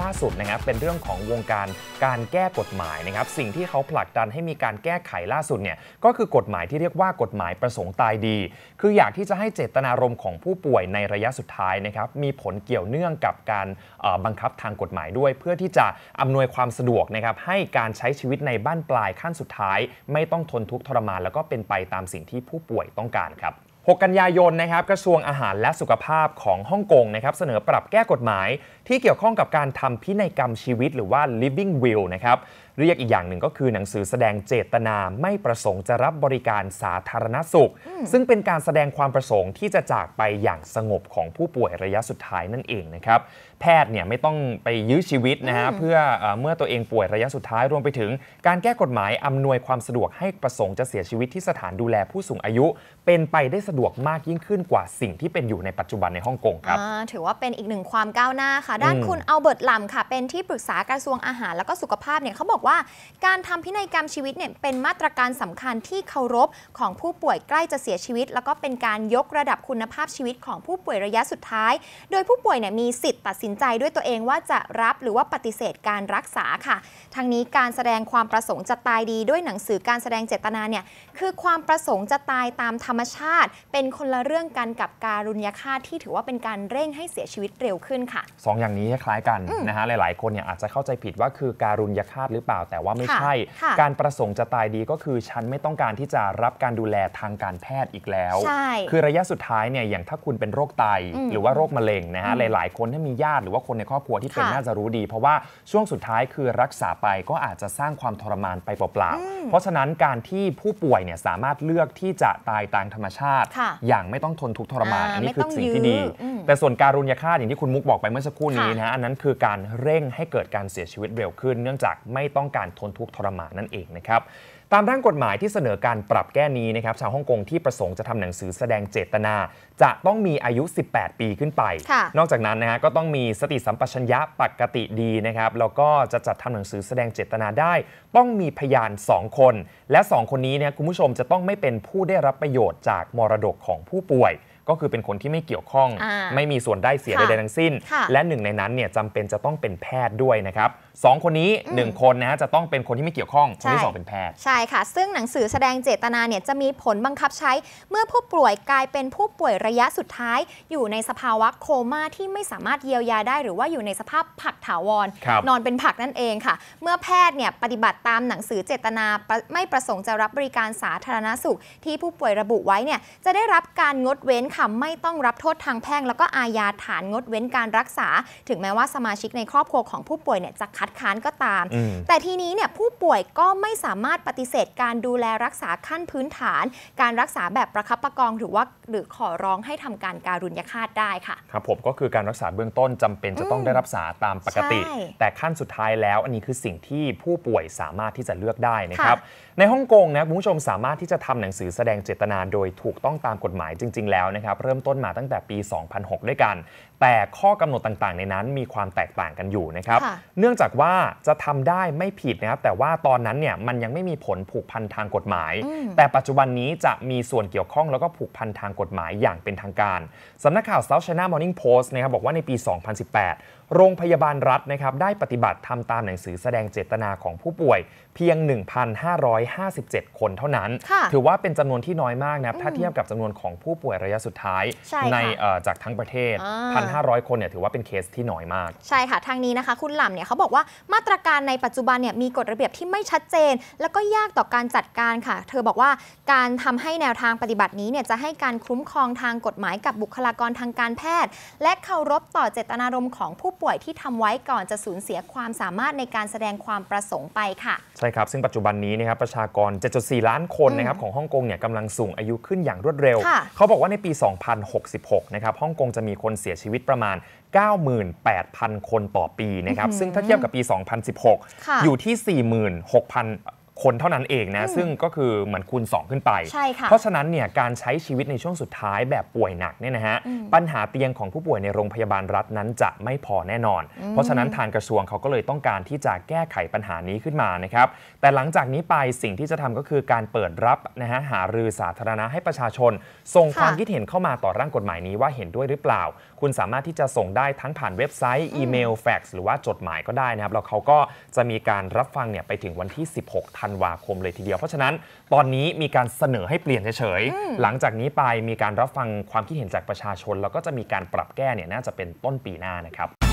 ล่าสุดนะครับเป็นเรื่องของวงการการแก้กฎหมายนะครับ สิ่งที่เขาผลักดันให้มีการแก้ไขล่าสุดเนี่ยก็คือกฎหมายที่เรียกว่ากฎหมายประสงค์ตายดี คืออยากที่จะให้เจตนารมณ์ของผู้ป่วยในระยะสุดท้ายนะครับมีผลเกี่ยวเนื่องกับการบังคับทางกฎหมายด้วย เพื่อที่จะอำนวยความสะดวกนะครับให้การใช้ชีวิตในบ้านปลายขั้นสุดท้าย ไม่ต้องทนทุกข์ทรมานแล้วก็เป็นไปตามสิ่งที่ผู้ป่วยต้องการครับ6กันยายนนะครับกระทรวงอาหารและสุขภาพของฮ่องกงนะครับเสนอปรับแก้กฎหมาย ที่เกี่ยวข้องกับการทำพินัยกรรมชีวิตหรือว่า living will นะครับเรียกอีกอย่างหนึ่งก็คือหนังสือแสดงเจตนาไม่ประสงค์จะรับบริการสาธารณสุข ซึ่งเป็นการแสดงความประสงค์ที่จะจากไปอย่างสงบของผู้ป่วยระยะสุดท้ายนั่นเองนะครับแพทย์เนี่ยไม่ต้องไปยื้อชีวิตนะฮะเพื่อเมื่อตัวเองป่วยระยะสุดท้ายรวมไปถึงการแก้กฎหมายอำนวยความสะดวกให้ประสงค์จะเสียชีวิตที่สถานดูแลผู้สูงอายุ เป็นไปได้สะดวกมากยิ่งขึ้นกว่าสิ่งที่เป็นอยู่ในปัจจุบันในฮ่องกงครับถือว่าเป็นอีกหนึ่งความก้าวหน้าค่ะด้านคุณเอาเบิร์ตลำค่ะเป็นที่ปรึกษากระทรวงอาหารแล้วก็สุขภาพเนี่ยเขาบอกว่า่าการทำพินัยกรรมชีวิตเนี่ยเป็นมาตรการสำคัญที่เคารพของผู้ป่วยใกล้จะเสียชีวิต แล้วก็เป็นการยกระดับคุณภาพชีวิต ของผู้ป่วยระยะสุดท้าย โดยผู้ป่วยเนี่ยมีสิทธิ์ตัดสินใจด้วยตัวเองว่าจะรับหรือว่าปฏิเสธการรักษาค่ะทั้งนี้การแสดงความประสงค์จะตายดีด้วยหนังสือการแสดงเจตนาเนี่ยคือความประสงค์จะตายตามธรรมชาติ เป็นคนละเรื่องกันกับการุญยฆาตที่ถือว่าเป็นการเร่งให้เสียชีวิตเร็วขึ้นค่ะ 2ออย่างนี้คล้ายกันนะฮะหลายๆคนเนี่ยอาจจะเข้าใจผิดว่าคือการุญยฆาตหรือเปล่าแต่ว่าไม่ใช่ การประสงค์จะตายดีก็คือ ฉันไม่ต้องการที่จะรับการดูแลทางการแพทย์อีกแล้ว คือระยะสุดท้ายเนี่ยอย่างถ้าคุณเป็นโรคไตหรือว่าโรคมะเร็งนะฮะหลาย ๆ คนถ้ามีญาติหรือว่าคนในครอบครัวที่เป็นน่าจะรู้ดี เพราะว่าช่วงสุดท้ายคือรักษาไปก็อาจจะสร้างความทรมานไปเปล่าๆ เพราะฉะนั้นการที่ผู้ป่วยเนี่ยสามารถเลือกที่จะตายตามธรรมชาติ อย่างไม่ต้องทนทุกทรมานอันนี้คือสิ่งที่ดี แต่ส่วนการรุนยฆาตอย่างที่คุณมุกบอกไปเมื่อสักครู่นี้นะะอันนั้นคือการเร่งให้เกิดการเสียชีวิตเร็วขึ้นเนื่องจากไม่ต้องต้องการทนทุกข์ทรมานนั่นเองนะครับตามร่างกฎหมายที่เสนอการปรับแก้นี้นะครับชาวฮ่องกงที่ประสงค์จะทำหนังสือแสดงเจตนา จะต้องมีอายุ 18 ปีขึ้นไป นอกจากนั้นนะฮะก็ต้องมีสติสัมปชัญญะปกติดีนะครับแล้วก็จะจัดทำหนังสือแสดงเจตนาได้ ต้องมีพยาน 2 คนและ 2 คนนี้เนี่ยคุณผู้ชมจะต้องไม่เป็นผู้ได้รับประโยชน์จากมรดกของผู้ป่วยก็คือเป็นคนที่ไม่เกี่ยวข้องไม่มีส่วนได้เสียใดๆทั้งสิ้น และหนึ่งในนั้นเนี่ยจำเป็นจะต้องเป็นแพทย์ด้วยนะครับสองคนนี้ 1 คนนะจะต้องเป็นคนที่ไม่เกี่ยวข้อง คนที่2เป็นแพทย์ใช่ค่ะ ซึ่งหนังสือแสดงเจตนาเนี่ยจะมีผลบังคับใช้ เมื่อผู้ป่วยกลายเป็นผู้ป่วยระยะสุดท้าย อยู่ในสภาวะโคม่าที่ไม่สามารถเยียวยาได้ หรือว่าอยู่ในสภาพผักถาวร นอนเป็นผักนั่นเองค่ะ เมื่อแพทย์เนี่ยปฏิบัติตามหนังสือเจตนาไม่ประสงค์จะรับบริการสาธารณสุข ที่ผู้ป่วยระบุไว้เนี่ยจะได้รับการงดเว้นค่ะรมไม่ต้องรับโทษทางแพ่งแล้วก็อาญาฐานงดเว้นการรักษา ถึงแม้ว่าสมาชิกในครอบครัวของผู้ป่วยเนี่ยจะคัดค้านก็ตาม แต่ทีนี้เนี่ยผู้ป่วยก็ไม่สามารถปฏิเสธ การดูแลรักษาขั้นพื้นฐาน การรักษาแบบประคับประกองหรือว่าหรือขอร้องให้ทำการการุญยฆาตได้ค่ะครับ ผมก็คือการรักษาเบื้องต้นจำเป็นจะต้องได้รับษาตามปกติ แต่ขั้นสุดท้ายแล้วอันนี้คือสิ่งที่ผู้ป่วยสามารถที่จะเลือกได้นะครับ ในฮ่องกงนะคุณผู้ชมสามารถที่จะทำหนังสือแสดงเจตนาโดยถูกต้องตามกฎหมายจริง ๆ แล้วนะครับครับเริ่มต้นมาตั้งแต่ปี 2006 ด้วยกัน แต่ข้อกำหนดต่างๆ ในนั้นมีความแตกต่างกันอยู่นะครับ เนื่องจากว่าจะทำได้ไม่ผิดนะครับแต่ว่าตอนนั้นเนี่ยมันยังไม่มีผลผูกพันทางกฎหมาย แต่ปัจจุบันนี้จะมีส่วนเกี่ยวข้องแล้วก็ผูกพันทางกฎหมายอย่างเป็นทางการสำนักข่าว South China Morning Post นะครับบอกว่าในปี 2018 โรงพยาบาลรัฐนะครับได้ปฏิบัติทำตามหนังสือแสดงเจตนาของผู้ป่วย เพียง 1,557 คนเท่านั้น ถือว่าเป็นจำนวนที่น้อยมากนะถ้าเทียบกับจำนวนของผู้ป่วยระยะสุดสุดท้ายใช่ค่ะในจากทั้งประเทศ 1,500 คนเนี่ยถือว่าเป็นเคสที่น้อยมาก ใช่ค่ะ ทางนี้นะคะคุณหล่ำเนี่ยเขาบอกว่ามาตรการในปัจจุบันเนี่ยมีกฎระเบียบที่ไม่ชัดเจน แล้วก็ยากต่อการจัดการค่ะ เธอบอกว่าการทำให้แนวทางปฏิบัตินี้เนี่ยจะให้การคุ้มครองทางกฎหมายกับบุคลากรทางการแพทย์ และเคารพต่อเจตนารมณ์ของผู้ป่วยที่ทำไว้ก่อนจะสูญเสียความสามารถในการแสดงความประสงค์ไปค่ะใช่ครับซึ่งปัจจุบันนี้นะครับประชากร7.4ล้านคนนะครับของฮ่องกงเนี่ยกำลังสูงอายุขึ้นอย่างรวดเร็วเขาบอกว่าในปี2066 นะครับ ฮ่องกงจะมีคนเสียชีวิตประมาณ 98,000 คนต่อปีนะครับ ซึ่งถ้าเทียบกับปี 2016 อยู่ที่ 46,000คนเท่านั้นเองนะซึ่งก็คือเหมือนคูณ2 ขึ้นไป เพราะฉะนั้นเนี่ยการใช้ชีวิตในช่วงสุดท้ายแบบป่วยหนักเนี่ยนะฮะปัญหาเตียงของผู้ป่วยในโรงพยาบาลรัฐนั้นจะไม่พอแน่นอน เพราะฉะนั้นทางกระทรวงเขาก็เลยต้องการที่จะแก้ไขปัญหานี้ขึ้นมานะครับแต่หลังจากนี้ไปสิ่งที่จะทำก็คือการเปิดรับนะฮะหารือสาธารณะให้ประชาชน ส่งความคิดเห็นเข้ามาต่อร่างกฎหมายนี้ว่าเห็นด้วยหรือเปล่า คุณสามารถที่จะส่งได้ทั้งผ่านเว็บไซต์อีเมลแฟกซ์หรือว่าจดหมายก็ได้นะครับแล้วเขาก็จะมีการรับฟังเนี่ยไปถึงวันที่ 16ธันนวาคมเลยทีเดียว เพราะฉะนั้น ตอนนี้มีการเสนอให้เปลี่ยนเฉยๆ หลังจากนี้ไปมีการรับฟังความคิดเห็นจากประชาชน แล้วก็จะมีการปรับแก้เนี่ยน่าจะเป็นต้นปีหน้านะครับ